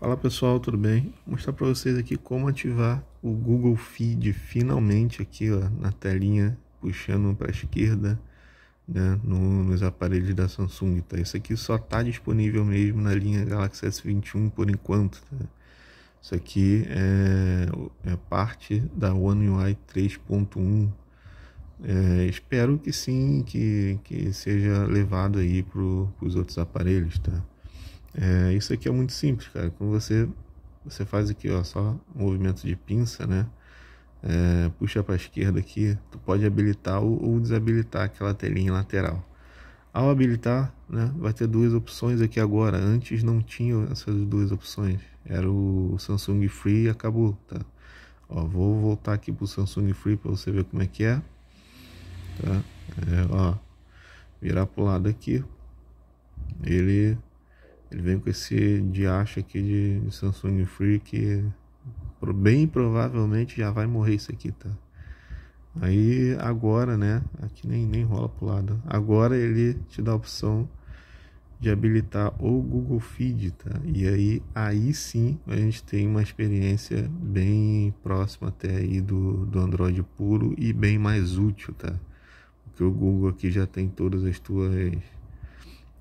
Fala pessoal, tudo bem? Vou mostrar para vocês aqui como ativar o Google Feed finalmente aqui ó, na telinha, puxando para a esquerda né, no, nos aparelhos da Samsung. Tá? Isso aqui só está disponível mesmo na linha Galaxy S21 por enquanto. Tá? Isso aqui é, é, parte da One UI 3.1. É, espero que sim, que, que seja levado aí para os outros aparelhos. Tá? É, isso aqui é muito simples, cara. Quando você, você faz aqui, ó, só um movimento de pinça, né? É, puxa para a esquerda aqui, tu pode habilitar ou, ou, desabilitar aquela telinha lateral. Ao habilitar, né, vai ter duas opções aqui agora. Antes não tinha essas duas opções. Era o Samsung Free e acabou, tá? Ó, vou voltar aqui pro Samsung Free para você ver como é que é. Tá? É, ó, virar pro lado aqui. Ele ele vem com esse diacho aqui de Samsung Free que bem provavelmente já vai morrer isso aqui, tá? Aí agora, né? Aqui nem, nem rola pro lado. Agora ele te dá a opção de habilitar o Google Feed, tá? E aí, aí sim a gente tem uma experiência bem próxima até aí do, do Android puro e bem mais útil, tá? Porque o Google aqui já tem todas as tuas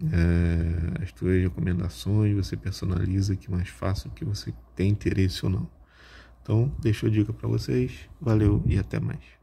é, as tuas recomendações, você personaliza que mais fácil que você tem interesse ou não. Então, deixo a dica para vocês. Valeu e até mais.